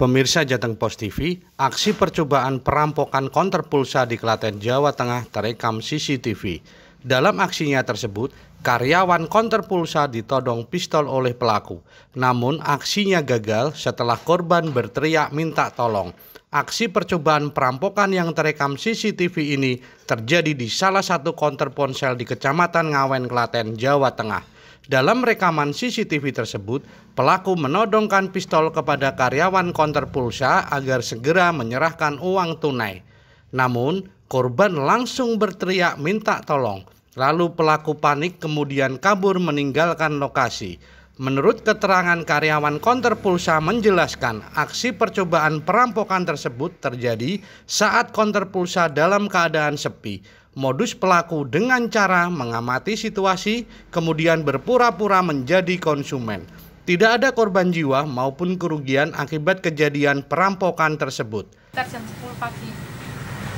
Pemirsa Jateng Post TV, aksi percobaan perampokan konter pulsa di Klaten, Jawa Tengah terekam CCTV. Dalam aksinya tersebut, karyawan konter pulsa ditodong pistol oleh pelaku. Namun aksinya gagal setelah korban berteriak minta tolong. Aksi percobaan perampokan yang terekam CCTV ini terjadi di salah satu konter ponsel di Kecamatan Ngawen, Klaten, Jawa Tengah. Dalam rekaman CCTV tersebut, pelaku menodongkan pistol kepada karyawan konter pulsa agar segera menyerahkan uang tunai. Namun, korban langsung berteriak minta tolong. Lalu pelaku panik kemudian kabur meninggalkan lokasi. Menurut keterangan karyawan konter pulsa menjelaskan, aksi percobaan perampokan tersebut terjadi saat konter pulsa dalam keadaan sepi modus pelaku dengan cara mengamati situasi, kemudian berpura-pura menjadi konsumen. Tidak ada korban jiwa maupun kerugian akibat kejadian perampokan tersebut. Sekitar jam 10 pagi,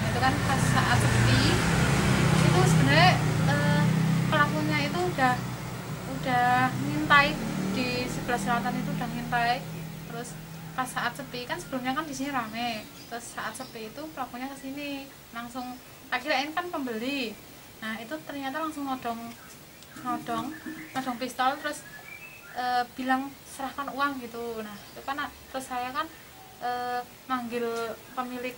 itu kan pas saat sepi, itu sebenarnya eh, pelakunya itu udah udah ngintai di sebelah selatan itu udah ngintai, terus pas saat sepi kan sebelumnya kan di sini rame, terus saat sepi itu pelakunya ke sini langsung tak kirain kan pembeli nah itu ternyata langsung nodong nodong nodong pistol terus e, bilang serahkan uang gitu nah itu kan terus saya kan e, manggil pemilik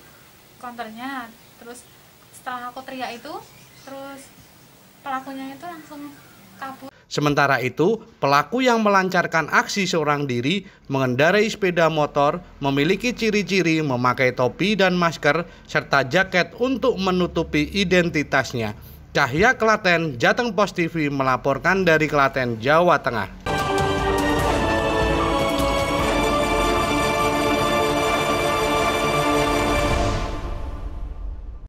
konternya terus setelah aku teriak itu terus pelakunya itu langsung kabur Sementara itu, pelaku yang melancarkan aksi seorang diri mengendarai sepeda motor memiliki ciri-ciri memakai topi dan masker serta jaket untuk menutupi identitasnya. Cahya Klaten, Jateng Post TV melaporkan dari Klaten, Jawa Tengah.